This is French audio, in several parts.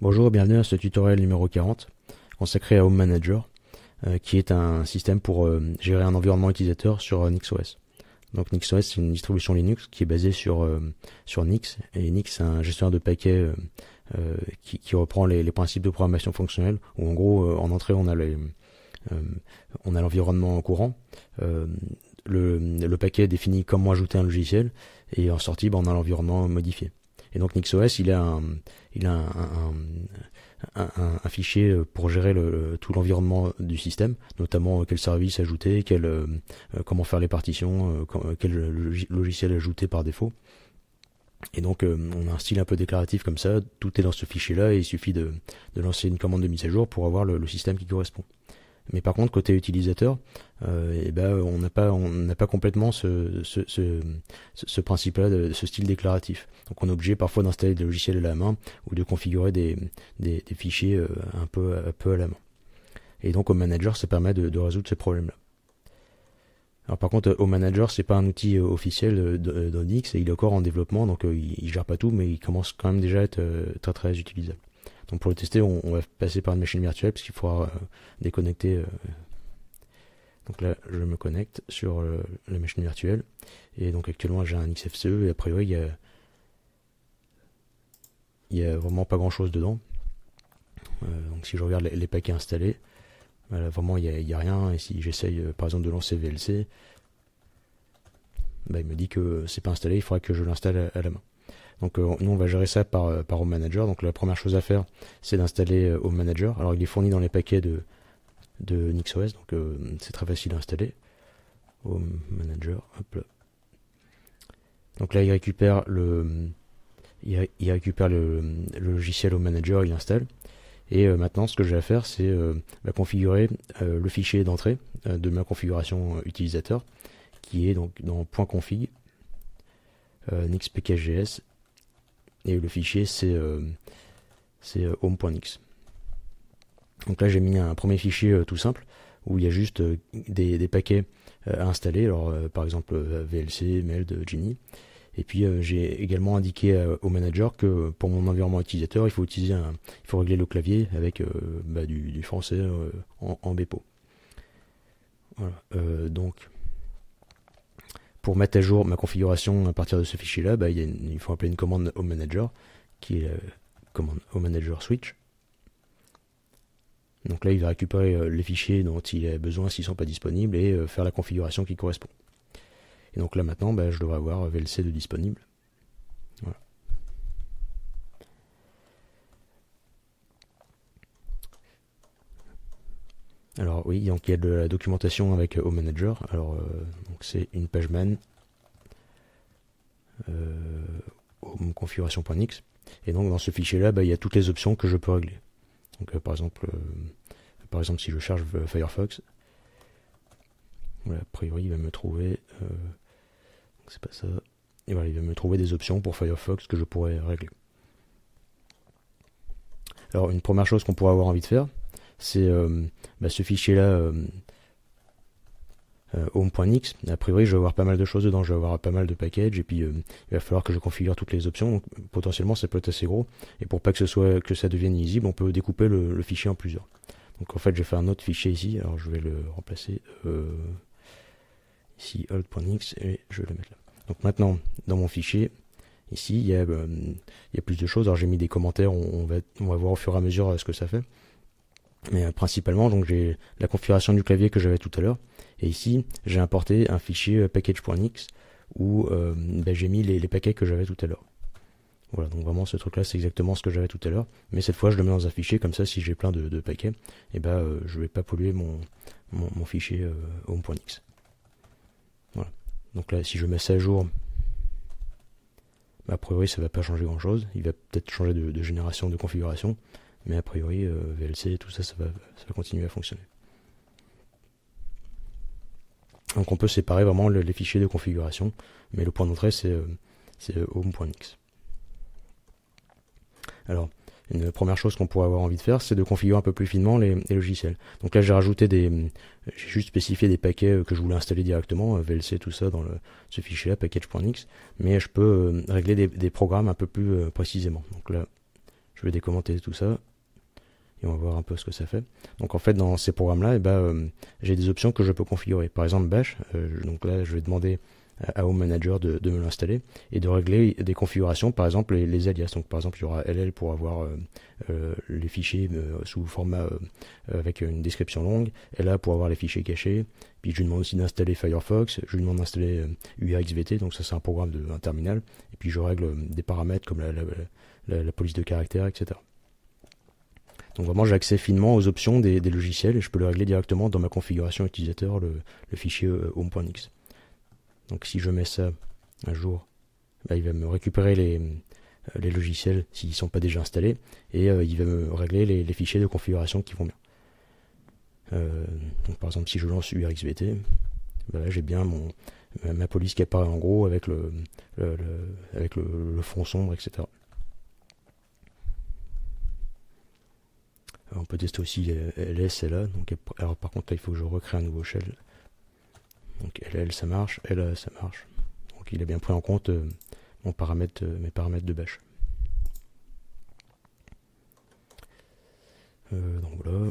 Bonjour, et bienvenue à ce tutoriel numéro 40 consacré à Home Manager euh, qui est un système pour euh, gérer un environnement utilisateur sur euh, NixOS. Donc NixOS c'est une distribution Linux qui est basée sur, sur Nix et Nix c'est un gestionnaire de paquets qui, reprend les, principes de programmation fonctionnelle où en gros en entrée on a les, on a l'environnement courant le, le, paquet définit comment ajouter un logiciel et en sortie ben, on a l'environnement modifié. Et donc NixOS, il a un, il a un, fichier euh, pour gérer le, tout l'environnement du système, notamment euh, quel service ajouter, quel, euh, comment faire les partitions, quel logiciel ajouter par défaut. Et donc on a un style un peu déclaratif comme ça, tout est dans ce fichier-là et il suffit de, lancer une commande de mise à jour pour avoir le système qui correspond. Mais par contre, côté utilisateur, euh, eh ben, on n'a pas, pas complètement ce, ce, ce, ce principe-là, ce style déclaratif. Donc, on est obligé parfois d'installer des logiciels à la main ou de configurer des, fichiers euh, un peu, peu à la main. Et donc, au manager, ça permet de, résoudre ce problème-là. Alors par contre, au manager, c'est pas un outil euh, officiel d'Onix et il est encore en développement, donc il, gère pas tout, mais il commence quand même déjà à être très très utilisable. Donc pour le tester, on, va passer par une machine virtuelle parce qu'il faudra euh, déconnecter. Euh, donc là, je me connecte sur euh, la machine virtuelle. Et donc actuellement, j'ai un XFCE et a priori, il y a, vraiment pas grand chose dedans. donc si je regarde les, paquets installés, bah, vraiment, il n'y a, rien. Et si j'essaye, par exemple, de lancer VLC, bah, il me dit que c'est pas installé, il faudra que je l'installe à, la main. Donc euh, nous, on va gérer ça par, euh, par Home Manager. Donc la première chose à faire, c'est d'installer euh, Home Manager. Alors il est fourni dans les paquets de, de NixOS, donc c'est très facile à installer. Home Manager, hop Donc là, il récupère le, il, récupère le, logiciel Home Manager, il installe. Et maintenant, ce que j'ai à faire, c'est bah, configurer le fichier d'entrée de ma configuration utilisateur, qui est donc dans .config. nixpkgs et le fichier c'est euh, euh, home.x. Donc là j'ai mis un premier fichier euh, tout simple où il y a juste des, paquets à installer, alors par exemple VLC, Meld, Genie. Et puis j'ai également indiqué au manager que pour mon environnement utilisateur, il faut utiliser un, il faut régler le clavier avec bah, du, français en, en, Voilà. donc pour mettre à jour ma configuration à partir de ce fichier-là, bah, il, faut appeler une commande Home Manager, qui est la euh, commande au Manager Switch. Donc là, il va récupérer euh, les fichiers dont il a besoin s'ils ne sont pas disponibles et euh, faire la configuration qui correspond. Et donc là maintenant, bah, je devrais avoir VLC de disponible. Alors oui, donc il y a de la documentation avec euh, Home Manager. Alors euh, donc c'est une page man euh, home configuration.nix et donc dans ce fichier là bah, il y a toutes les options que je peux régler. Donc euh, par exemple par exemple si je charge Firefox, a priori va me trouver c'est pas ça. il va me trouver des options pour Firefox que je pourrais régler. Alors une première chose qu'on pourrait avoir envie de faire, c'est euh, bah, ce fichier-là euh, euh, home.nix. A priori, je vais avoir pas mal de choses dedans, je vais avoir pas mal de packages, et puis il va falloir que je configure toutes les options. potentiellement, ça peut être assez gros. Et pour pas que ce soit que ça devienne lisible, on peut découper le, fichier en plusieurs. Donc, en fait, je vais faire un autre fichier ici. Alors, je vais le remplacer ici old.x et je vais le mettre là. Donc, maintenant, dans mon fichier. Ici, il y, a, il y plus de choses. Alors j'ai mis des commentaires, va, on va voir au fur et à mesure ce que ça fait. Mais euh, principalement, donc j'ai la configuration du clavier que j'avais tout à l'heure. Et ici, j'ai importé un fichier euh, package.nix où euh, ben, j'ai mis les, paquets que j'avais tout à l'heure. Voilà, donc vraiment ce truc-là, c'est exactement ce que j'avais tout à l'heure. Mais cette fois, je le mets dans un fichier, comme ça, si j'ai plein de, paquets, et eh ben, je vais pas polluer mon, mon, fichier home.nix. Voilà. Donc là, si je mets ça à jour, ma a priori, ça ne va pas changer grand-chose. Il va peut-être changer de génération, de configuration mais a priori euh, VLC et tout ça ça va, continuer à fonctionner donc on peut séparer vraiment les fichiers de configuration mais le point d'entrée c'est euh, euh, home.nix alors une première chose qu'on pourrait avoir envie de faire, c'est de configurer un peu plus finement les, logiciels. Donc là, j'ai rajouté des, j'ai juste spécifié des paquets que je voulais installer directement, VLC, tout ça dans ce fichier-là, package.nix, mais je peux régler des, des, programmes un peu plus précisément. Donc là, je vais décommenter tout ça et on va voir un peu ce que ça fait. Donc en fait dans ces programmes là, eh ben, euh, j'ai des options que je peux configurer. Par exemple Bash, euh, donc là je vais demander à Home Manager de, me l'installer et de régler des configurations, par exemple les, alias. Donc par exemple, il y aura LL pour avoir euh, euh, les fichiers euh, sous format avec une description longue, là pour avoir les fichiers cachés. Puis je lui demande aussi d'installer Firefox, je lui demande d'installer UAXVT, donc ça c'est un programme de un terminal. Et puis je règle des paramètres comme la, police de caractère, etc. Donc vraiment, j'accède finement aux options des, logiciels et je peux le régler directement dans ma configuration utilisateur, le, le fichier home.x. Donc si je mets ça un jour, bah, il va me récupérer les, euh, logiciels s'ils ne sont pas déjà installés et euh, il va me régler les, fichiers de configuration qui vont bien. Euh, donc, par exemple, si je lance URXBT, bah, j'ai bien ma police qui apparaît en gros avec le, fond sombre, etc. on peut tester aussi LS et là, donc, par contre il faut que je recrée un nouveau shell donc LL ça marche, LA euh, ça marche. Donc il a bien pris en compte euh, mon paramètre, euh, mes paramètres de bash. donc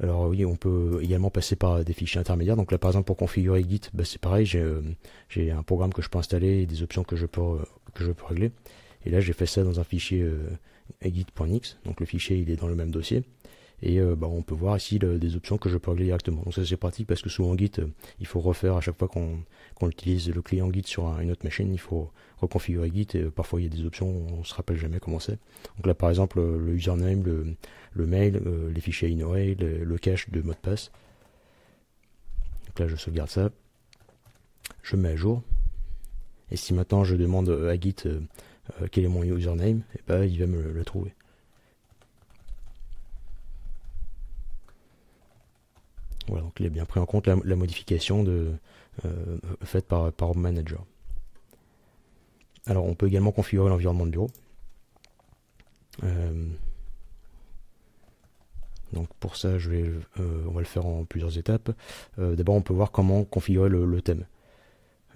Alors oui, on peut également passer par des fichiers intermédiaires. Donc là par exemple pour configurer Git, bah, c'est pareil, j'ai un programme que je peux installer et des options que je peux, que je peux régler. Et là j'ai fait ça dans un fichier git.nix, donc le fichier il est dans le même dossier et euh, bah, on peut voir ici des options que je peux régler directement. Donc ça c'est pratique parce que souvent Git, euh, il faut refaire à chaque fois qu'on utilise le client Git sur une autre machine, il faut reconfigurer Git et euh, parfois il y a des options, on se rappelle jamais comment c'est. Donc là par exemple le username, le, le mail, les fichiers ignorés, le, le cache de mot de passe. Donc là je sauvegarde ça, je mets à jour. Et si maintenant je demande à Git quel est mon username, et eh ben, il va me le trouver. donc il a bien pris en compte la, modification euh, faite par, par Manager. Alors on peut également configurer l'environnement de bureau. Euh, donc pour ça, euh, on va le faire en plusieurs étapes. D'abord, on peut voir comment configurer le thème.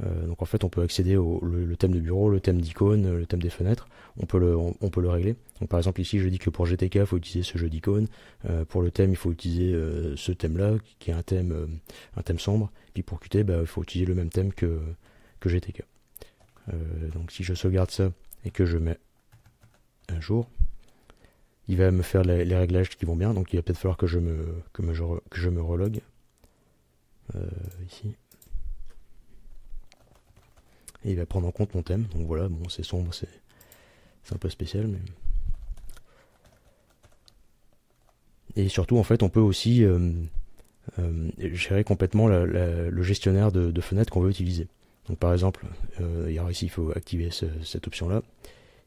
Euh, donc en fait, on peut accéder au le, thème de bureau, le thème d'icône, euh, le thème des fenêtres. On peut le, on, peut le régler. Donc par exemple ici, je dis que pour GTK, il faut utiliser ce jeu d'icône, euh, pour le thème, il faut utiliser ce thème-là, qui est un thème, un thème sombre. Puis pour Qt, bah, il faut utiliser le même thème que, que GTK. donc si je sauvegarde ça et que je mets un jour, il va me faire les, réglages qui vont bien. Donc il va peut-être falloir que je me, que que je me relogue. ici il va prendre en compte mon thème. Donc voilà, bon, c'est sombre, c'est un peu spécial, mais. Et surtout, en fait, on peut aussi euh, euh, gérer complètement le gestionnaire de, fenêtres qu'on veut utiliser. Donc, par exemple, euh, ici, il faut activer cette option-là.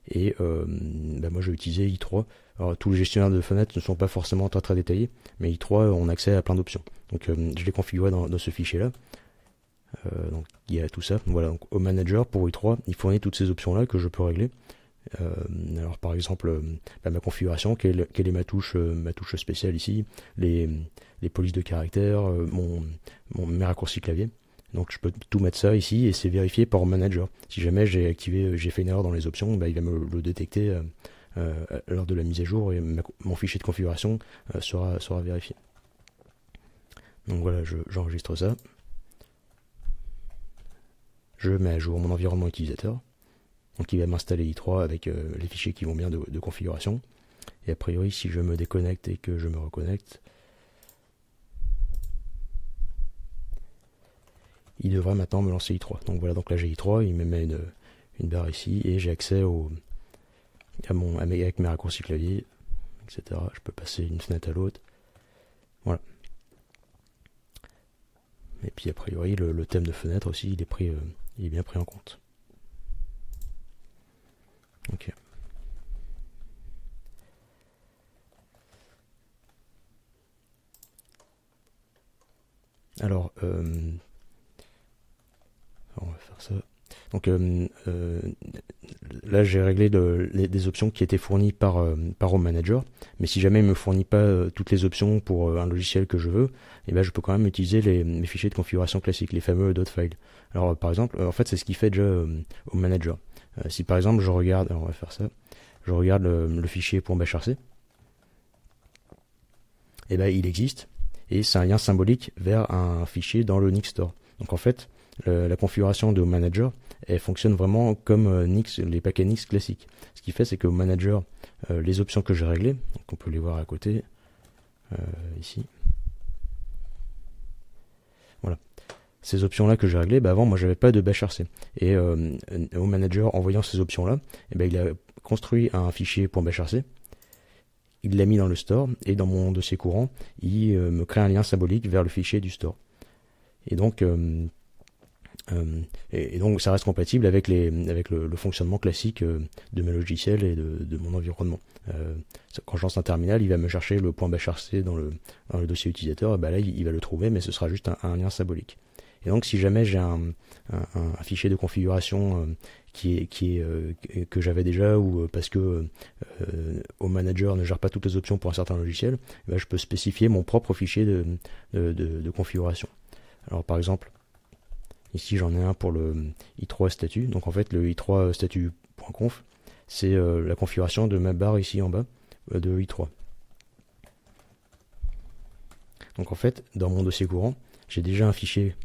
Et euh, bah, moi, je vais utiliser i3. Alors, tous les gestionnaires de fenêtres ne sont pas forcément très très détaillés, mais i3, on a accès à plein d'options. Donc, je les configuré dans ce fichier-là. Euh, donc il y a tout ça. Voilà, donc au manager pour i3, il fournit toutes ces options là que je peux régler. Euh, alors par exemple, euh, bah, ma configuration, quelle, est ma touche, ma touche spéciale ici, les, les polices de caractère, mon, mon, mes raccourcis clavier. Donc je peux tout mettre ça ici et c'est vérifié par manager. Si jamais j'ai activé, j'ai fait une erreur dans les options, bah, il va me le détecter lors de la mise à jour et mon fichier de configuration sera, sera vérifié. Donc voilà, j'enregistre ça je mets à jour mon environnement utilisateur. Donc il va m'installer i3 avec euh, les fichiers qui vont bien de, configuration. Et a priori, si je me déconnecte et que je me reconnecte, il devrait maintenant me lancer i3. Donc voilà, donc là j'ai i3, il me met une, barre ici et j'ai accès au, à mon, avec mes raccourcis clavier, etc. Je peux passer d'une fenêtre à l'autre. Et puis a priori le, thème de fenêtre aussi il est pris euh, il est bien pris en compte. Ok. Alors euh, on va faire ça. Donc euh, euh, là, j'ai réglé des options qui étaient fournies par, euh, par Home Manager, mais si jamais il ne me fournit pas toutes les options pour un logiciel que je veux, et eh ben, je peux quand même utiliser les, mes fichiers de configuration classiques, les fameux dotfiles. .files. Alors par exemple, en fait, c'est ce qu'il fait déjà Home Manager. si par exemple, je regarde, on va faire ça, je regarde le, fichier pour et eh ben, il existe et c'est un lien symbolique vers un fichier dans le Nix Store. Donc en fait, la configuration de manager, elle fonctionne vraiment comme euh, Nix, les paquets Nix classiques. Ce qui fait, c'est que manager, euh, les options que j'ai réglées, donc on peut les voir à côté, euh, ici. Voilà. Ces options-là que j'ai réglées, bah avant, moi, je n'avais pas de bash Et au manager, en voyant ces options-là, eh ben, il a construit un fichier .bashrc il l'a mis dans le store et dans mon dossier courant, il me crée un lien symbolique vers le fichier du store. Et donc, euh, et, donc ça reste compatible avec, les, avec le, le fonctionnement classique euh, de mes logiciels et de, mon environnement. Euh, quand je lance un terminal, il va me chercher le point dans le, dans le dossier utilisateur, et bah ben là il, va le trouver, mais ce sera juste un, lien symbolique. Et donc, si jamais j'ai un, un, un, fichier de configuration qui est, qui est que j'avais déjà ou parce que au manager ne gère pas toutes les options pour un certain logiciel, bah, je peux spécifier mon propre fichier de, de, de, de configuration. Alors, par exemple, Ici, j'en ai un pour le i3 statut. Donc en fait, le i3 statut.conf, c'est euh, la configuration de ma barre ici en bas euh, de i3. Donc en fait, dans mon dossier courant, j'ai déjà un fichier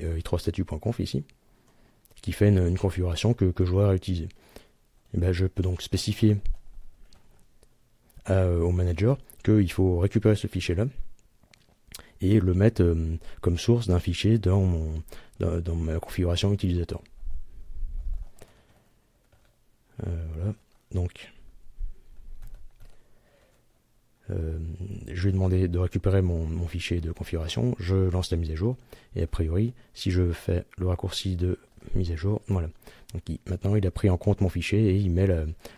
euh, i3 statut.conf ici, qui fait une, configuration que, que, je voudrais réutiliser. Et ben je peux donc spécifier au manager qu'il faut récupérer ce fichier-là, et le mettre euh, comme source d'un fichier dans, mon, ma configuration utilisateur. Euh, voilà, donc euh, je vais demander de récupérer mon, fichier de configuration, je lance la mise à jour, et a priori, si je fais le raccourci de mise à jour, voilà. Donc maintenant il a pris en compte mon fichier et il met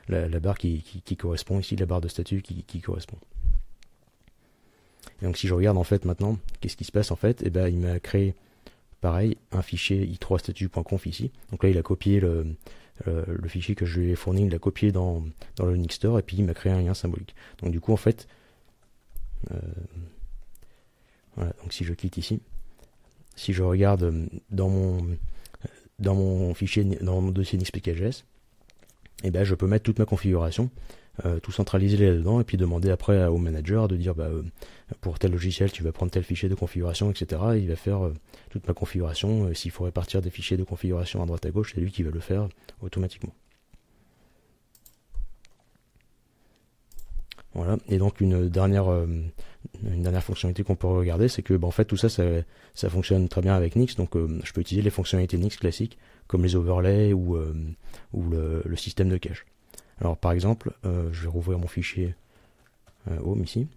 la, barre qui, correspond ici, la barre de statut qui correspond donc si je regarde en fait maintenant, qu'est-ce qui se passe en fait Et eh ben il m'a créé pareil un fichier i3statut.conf ici. Donc là il a copié le, le, fichier que je lui ai fourni, il l'a copié dans, dans le nix Store et puis il m'a créé un lien symbolique. Donc du coup en fait, euh, voilà, donc si je clique ici, si je regarde euh, dans mon dans mon fichier, dans mon dossier NixPKJS, et eh ben je peux mettre toute ma configuration euh, tout centraliser là-dedans et puis demander après au manager de dire bah, euh, pour tel logiciel tu vas prendre tel fichier de configuration, etc. il va faire euh, toute ma configuration. S'il faut répartir des fichiers de configuration à droite à gauche, c'est lui qui va le faire automatiquement. Voilà. Et donc une dernière, une dernière fonctionnalité qu'on peut regarder, c'est que bah, en fait tout ça, ça, fonctionne très bien avec Nix. Donc je peux utiliser les fonctionnalités Nix classiques comme les overlays ou, ou le, système de cache. Alors par exemple, euh, je vais rouvrir mon fichier euh, Home ici.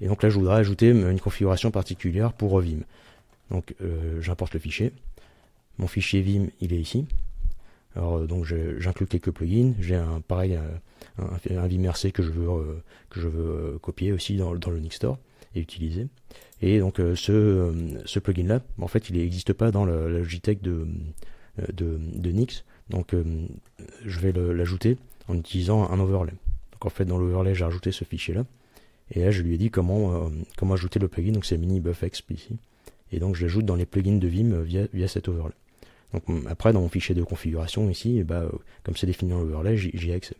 Et donc là, je voudrais ajouter une configuration particulière pour Vim. Donc euh, j'importe le fichier. Mon fichier Vim, il est ici. Alors donc j'inclus quelques plugins. J'ai un pareil un, VimRC que je veux que je veux copier aussi dans, le Nix Store et utiliser. Et donc ce, plugin là, en fait, il n'existe pas dans la, Logitech de, de Nix. Donc euh, je vais l'ajouter en utilisant un overlay. Donc en fait dans l'overlay j'ai ajouté ce fichier là. Et là je lui ai dit comment, euh, comment ajouter le plugin, donc c'est mini exp ici. Et donc je l'ajoute dans les plugins de Vim euh, via, cet overlay. Donc après dans mon fichier de configuration ici, bah, comme c'est défini dans l'overlay, j'y ai accès.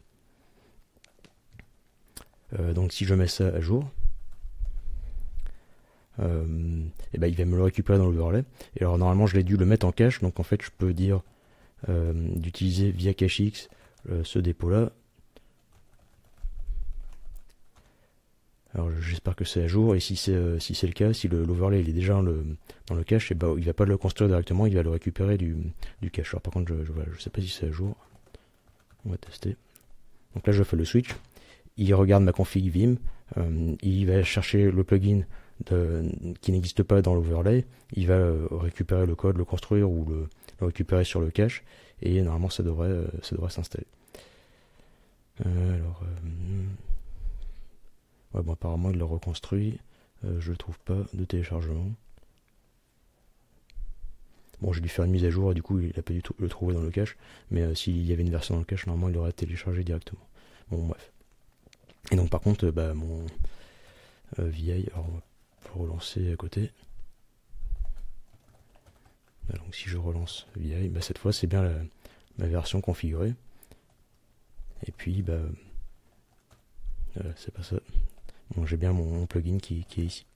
donc si je mets ça à jour, et eh bah, ben, il va me le récupérer dans l'overlay. Et alors normalement je l'ai dû le mettre en cache, donc en fait je peux dire euh, d'utiliser via x euh, ce dépôt-là. Alors j'espère que c'est à jour et si c'est euh, si c'est le cas, si l'overlay il est déjà dans le cache, et eh bah, ben, il va pas le construire directement, il va le récupérer du, du cache. par contre je, je, sais pas si c'est à jour. On va tester. Donc là je fais le switch, il regarde ma config Vim, il va chercher le plugin qui n'existe pas dans l'overlay, il va récupérer le code, le construire ou le récupérer sur le cache et normalement ça devrait euh, ça devrait s'installer. Euh, alors euh, ouais, bon apparemment il l'a reconstruit, je le trouve pas de téléchargement. Bon, j'ai dû faire une mise à jour et du coup, il n'a pas du tout le trouver dans le cache. Mais s'il y avait une version dans le cache, normalement, il aurait téléchargé directement. Bon, bref. Et donc, par contre, bah, mon vieil VI, on va relancer à côté. Bah, si je relance VI, bah, cette fois c'est bien la, ma version configurée. Et puis, bah, c'est pas ça. Bon, j'ai bien mon, plugin qui, est ici.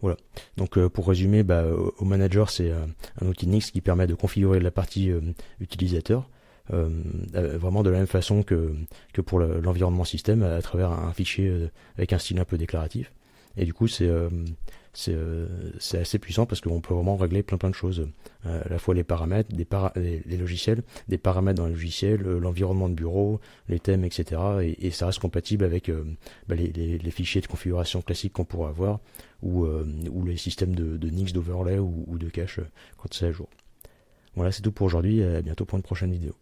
Voilà. Donc euh, pour résumer, bah, au manager c'est un outil Nix qui permet de configurer la partie euh, utilisateur euh, euh, vraiment de la même façon que, que pour l'environnement système à travers un fichier euh, avec un style un peu déclaratif. Et du coup, c'est c'est assez puissant parce qu'on peut vraiment régler plein plein de choses, à la fois les paramètres, des les, logiciels, des paramètres dans le logiciel l'environnement de bureau, les thèmes, etc. Et, ça reste compatible avec bah, les, les, fichiers de configuration classiques qu'on pourrait avoir ou, ou les systèmes de, de Nix, d'overlay ou, ou, de cache quand c'est à jour. Voilà, c'est tout pour aujourd'hui. À bientôt pour une prochaine vidéo.